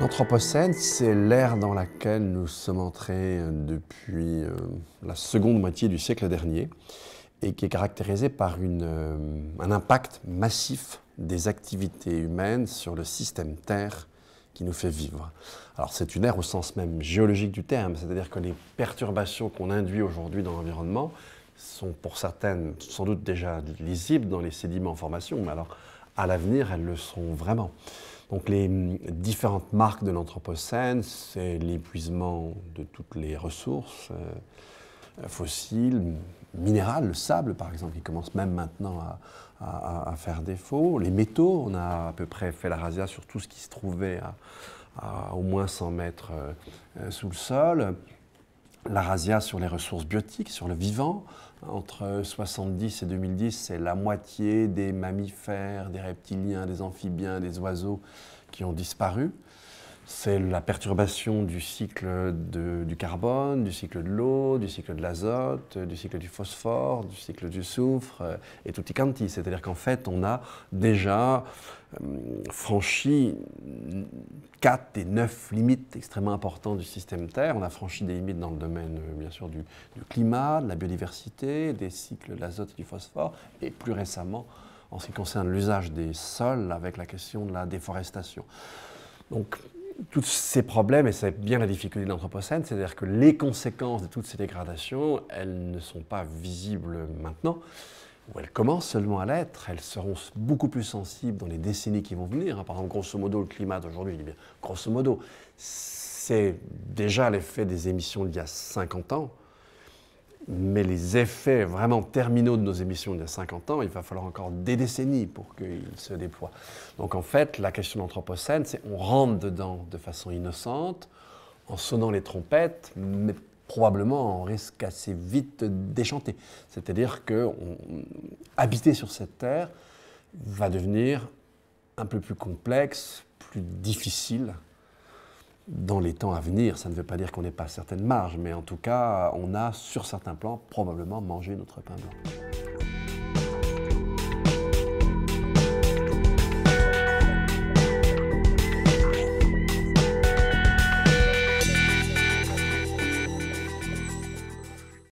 L'Anthropocène, c'est l'ère dans laquelle nous sommes entrés euh, depuis euh, la seconde moitié du siècle dernier et qui est caractérisée par euh, un impact massif des activités humaines sur le système Terre qui nous fait vivre. Alors c'est une ère au sens même géologique du terme, c'est-à-dire que les perturbations qu'on induit aujourd'hui dans l'environnement sont pour certaines sans doute déjà lisibles dans les sédiments en formation, mais alors à l'avenir, elles le seront vraiment. Donc les hum, différentes marques de l'Anthropocène, c'est l'épuisement de toutes les ressources euh, fossiles, minérales, le sable par exemple, qui commence même maintenant à, faire défaut, les métaux, on a à peu près fait la razzia sur tout ce qui se trouvait à, au moins 100 mètres euh, euh, sous le sol, la sur les ressources biotiques, sur le vivant. Entre 70 et 2010, c'est la moitié des mammifères, des reptiliens, des amphibiens, des oiseaux qui ont disparu c'est la perturbation du cycle du carbone, du cycle de l'eau, du cycle de l'azote, du cycle du phosphore, du cycle du soufre, euh, et et tutti quanti. C'est-à-dire qu'en fait, on a déjà euh, franchi quatre des neuf limites extrêmement importantes du système Terre. On a franchi des limites dans le domaine, euh, bien sûr, du, climat, de la biodiversité, des cycles de l'azote et du phosphore, et plus récemment, en ce qui concerne l'usage des sols, avec la question de la déforestation. Donc, tous ces problèmes, et c'est bien la difficulté de l'Anthropocène, c'est-à-dire que les conséquences de toutes ces dégradations, elles ne sont pas visibles maintenant, ou elles commencent seulement à l'être, elles seront beaucoup plus sensibles dans les décennies qui vont venir. Hein. Par exemple, grosso modo, le climat d'aujourd'hui, grosso modo, c'est déjà l'effet des émissions d'il y a 50 ans, mais les effets vraiment terminaux de nos émissions il y a 50 ans, il va falloir encore des décennies pour qu'ils se déploient. Donc en fait, la question de l'Anthropocène, c'est on rentre dedans de façon innocente, en sonnant les trompettes, mais probablement on risque assez vite d'échanter. C'est-à-dire que habiter sur cette terre va devenir un peu plus complexe, plus difficile, dans les temps à venir, ça ne veut pas dire qu'on n'ait pas certaines marges, mais en tout cas, on a sur certains plans probablement mangé notre pain blanc.